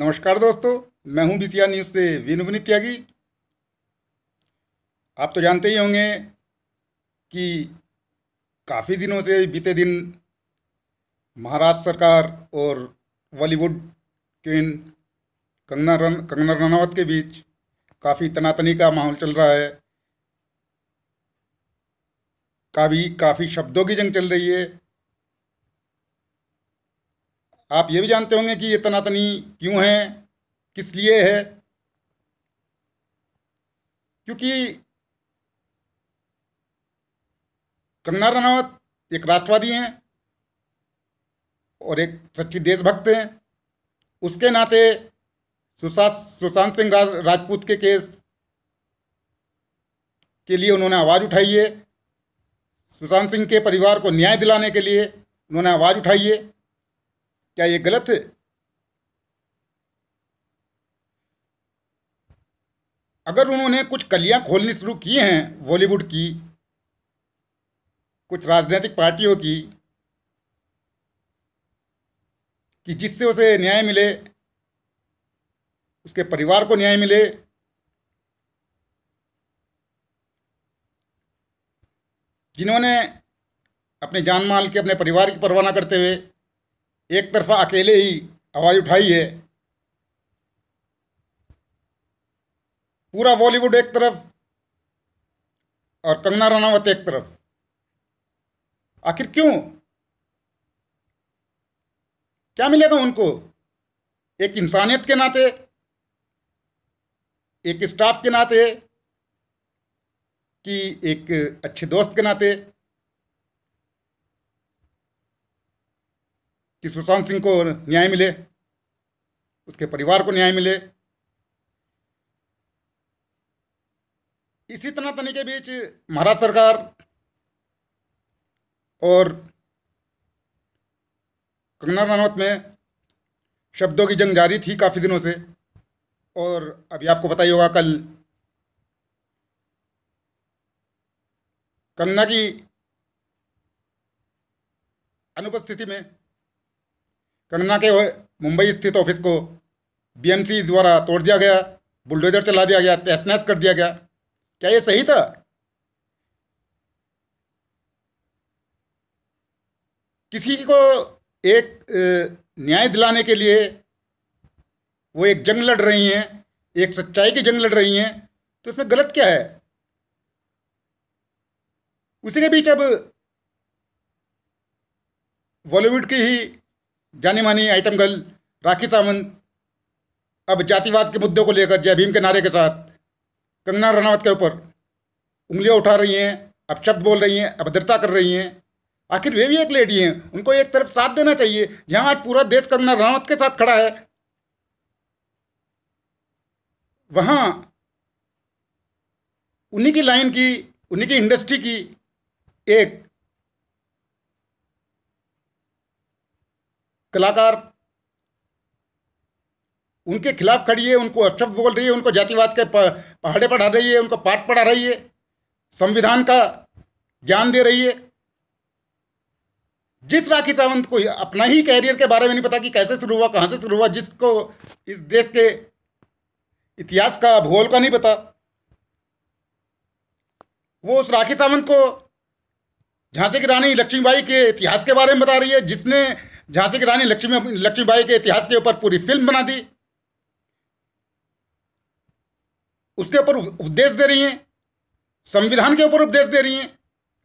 नमस्कार दोस्तों मैं हूं बी न्यूज़ से विनित त्यागी आप तो जानते ही होंगे कि काफ़ी दिनों से बीते दिन महाराष्ट्र सरकार और बॉलीवुड क्वीन कंगना रन कंगना रनावत के बीच काफ़ी तनातनी का माहौल चल रहा है काफ़ी काफ़ी शब्दों की जंग चल रही है आप ये भी जानते होंगे कि ये तनातनी क्यों है किस लिए है क्योंकि कंगना रनावत एक राष्ट्रवादी हैं और एक सच्ची देशभक्त हैं उसके नाते सुशांत सिंह राज, राजपूत के केस के लिए उन्होंने आवाज़ उठाई है सुशांत सिंह के परिवार को न्याय दिलाने के लिए उन्होंने आवाज़ उठाई है क्या ये गलत है अगर उन्होंने कुछ कलियां खोलनी शुरू की हैं बॉलीवुड की कुछ राजनीतिक पार्टियों की कि जिससे उसे न्याय मिले उसके परिवार को न्याय मिले जिन्होंने अपने जान माल के अपने परिवार की परवाह ना करते हुए एक तरफा अकेले ही आवाज़ उठाई है पूरा बॉलीवुड एक तरफ और कंगना रनावत एक तरफ आखिर क्यों क्या मिलेगा तो उनको एक इंसानियत के नाते एक स्टाफ के नाते कि एक अच्छे दोस्त के नाते कि सुशांत सिंह को न्याय मिले उसके परिवार को न्याय मिले इसी तरह तने के बीच महाराष्ट्र सरकार और कंगना रनौत में शब्दों की जंग जारी थी काफ़ी दिनों से और अभी आपको बताइए होगा कल कंगना की अनुपस्थिति में कंगना के मुंबई स्थित ऑफिस को बीएमसी द्वारा तोड़ दिया गया बुलडोजर चला दिया गया तहस नहस कर दिया गया क्या ये सही था किसी को एक न्याय दिलाने के लिए वो एक जंग लड़ रही हैं एक सच्चाई की जंग लड़ रही हैं तो इसमें गलत क्या है उसी के बीच अब बॉलीवुड की ही जानी मानी आइटम गर्ल राखी सावंत अब जातिवाद के मुद्दों को लेकर जय भीम के नारे के साथ कंगना रनावत के ऊपर उंगलियां उठा रही हैं अब शब्द बोल रही हैं अभद्रता कर रही हैं आखिर वे भी एक लेडी हैं उनको एक तरफ साथ देना चाहिए जहां आज पूरा देश कंगना रनावत के साथ खड़ा है वहां उन्हीं की लाइन की उन्हीं की इंडस्ट्री की एक कलाकार उनके खिलाफ खड़ी है उनको अपशब्द बोल रही है उनको जातिवाद के पहाड़े पढ़ा रही है उनको पाठ पढ़ा रही है संविधान का ज्ञान दे रही है जिस राखी सावंत को अपना ही कैरियर के बारे में नहीं पता कि कैसे शुरू हुआ कहाँ से शुरू हुआ जिसको इस देश के इतिहास का भूगोल का नहीं पता वो उस राखी सावंत को झांसी की रानी लक्ष्मीबाई के इतिहास के बारे में बता रही है जिसने झांसी की रानी लक्ष्मी लक्ष्मीबाई के इतिहास के ऊपर पूरी फिल्म बना दी उसके ऊपर उपदेश दे रही हैं संविधान के ऊपर उपदेश दे रही हैं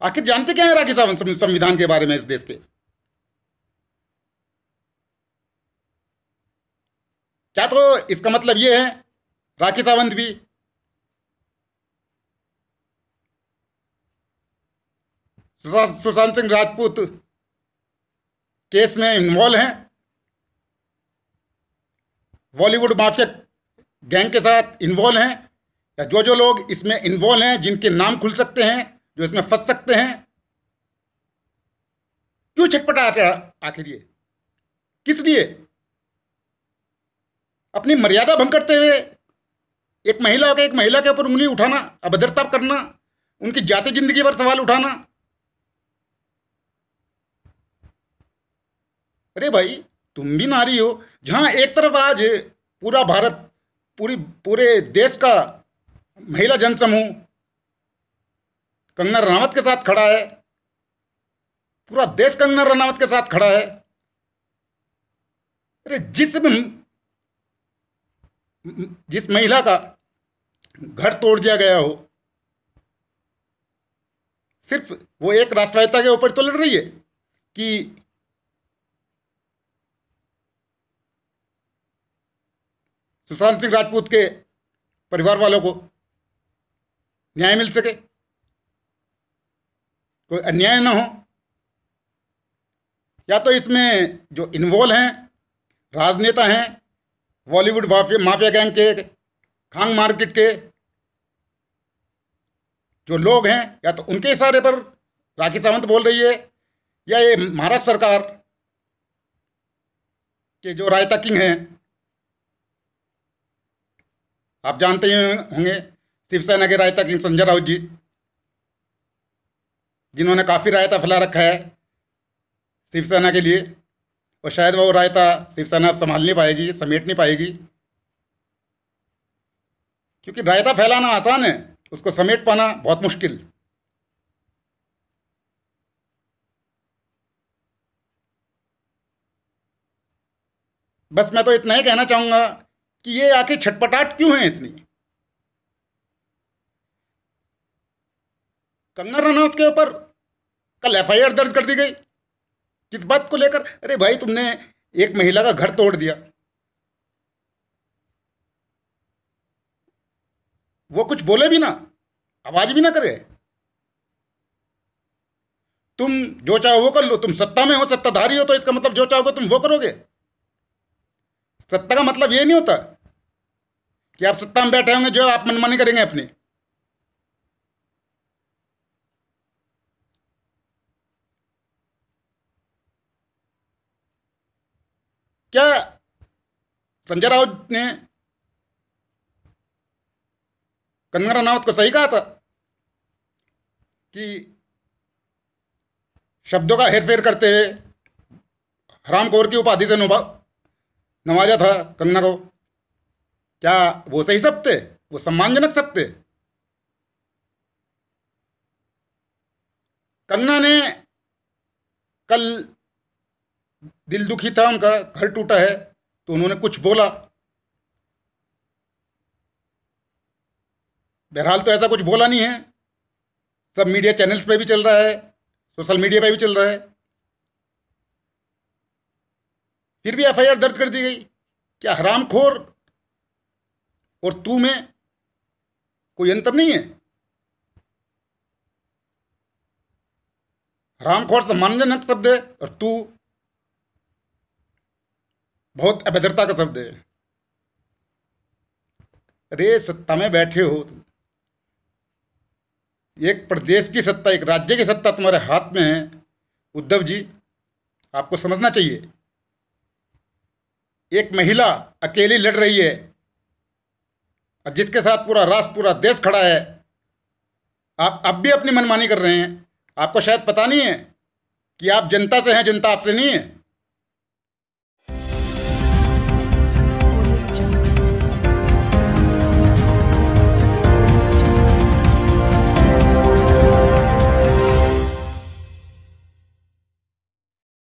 आखिर जानते क्या है राखी सावंत संविधान के बारे में इस देश के क्या तो इसका मतलब यह है राखी सावंत भी सुशांत सिंह राजपूत केस में इन्वॉल्व हैं बॉलीवुड माफिया गैंग के साथ इन्वॉल्व हैं या जो जो लोग इसमें इन्वॉल्व हैं जिनके नाम खुल सकते हैं जो इसमें फंस सकते हैं क्यों छटपटा आखिर ये किस लिए अपनी मर्यादा भंग करते हुए एक महिला के एक महिला के ऊपर उंगली उठाना अभद्रता करना उनकी जाति जिंदगी पर सवाल उठाना अरे भाई तुम भी नारी हो जहाँ एक तरफ आज पूरा भारत पूरी पूरे देश का महिला जनसमूह कंगना रनावत के साथ खड़ा है पूरा देश कंगना रनावत के साथ खड़ा है अरे जिस जिस महिला का घर तोड़ दिया गया हो सिर्फ वो एक राष्ट्रवादिता के ऊपर तो लड़ रही है कि सुशांत सिंह राजपूत के परिवार वालों को न्याय मिल सके कोई अन्याय ना हो या तो इसमें जो इन्वॉल्व हैं राजनेता हैं बॉलीवुड माफिया गैंग के खांग मार्केट के जो लोग हैं या तो उनके इशारे पर राखी सावंत बोल रही है या ये महाराष्ट्र सरकार के जो रायता किंग हैं आप जानते ही होंगे शिवसेना के रायता किंग संजय राउत जी जिन्होंने काफ़ी रायता फैला रखा है शिवसेना के लिए और शायद वो रायता शिवसेना अब संभाल नहीं पाएगी समेट नहीं पाएगी क्योंकि रायता फैलाना आसान है उसको समेट पाना बहुत मुश्किल बस मैं तो इतना ही कहना चाहूँगा कि ये आके छटपटाट क्यों है इतनी कंगना रनौत के ऊपर कल एफ दर्ज कर दी गई किस बात को लेकर अरे भाई तुमने एक महिला का घर तोड़ दिया वो कुछ बोले भी ना आवाज भी ना करे तुम जो चाहो वो कर लो तुम सत्ता में हो सत्ताधारी हो तो इसका मतलब जो चाहोगे तुम वो करोगे सत्ता का मतलब ये नहीं होता कि आप सत्ता में बैठे होंगे जो आप मनमानी करेंगे अपने क्या संजय राउत ने कंगना रनावत को सही कहा था कि शब्दों का हेरफेर करते हुए हराम कौर की उपाधि से नवाजा था कंगना को क्या वो सही सत्य वो सम्मानजनक सत्य है कंगना ने कल दिल दुखी था उनका घर टूटा है तो उन्होंने कुछ बोला बहरहाल तो ऐसा कुछ बोला नहीं है सब मीडिया चैनल्स पे भी चल रहा है सोशल मीडिया पे भी चल रहा है फिर भी एफआईआर दर्ज कर दी गई क्या हरामखोर और तू में कोई अंतर नहीं है रामखोर सम्मानजनक शब्द है और तू बहुत अभद्रता का शब्द है अरे सत्ता में बैठे हो तुम एक प्रदेश की सत्ता एक राज्य की सत्ता तुम्हारे हाथ में है उद्धव जी आपको समझना चाहिए एक महिला अकेली लड़ रही है और जिसके साथ पूरा राष्ट्र पूरा देश खड़ा है आप अब भी अपनी मनमानी कर रहे हैं आपको शायद पता नहीं है कि आप जनता से हैं जनता आपसे नहीं है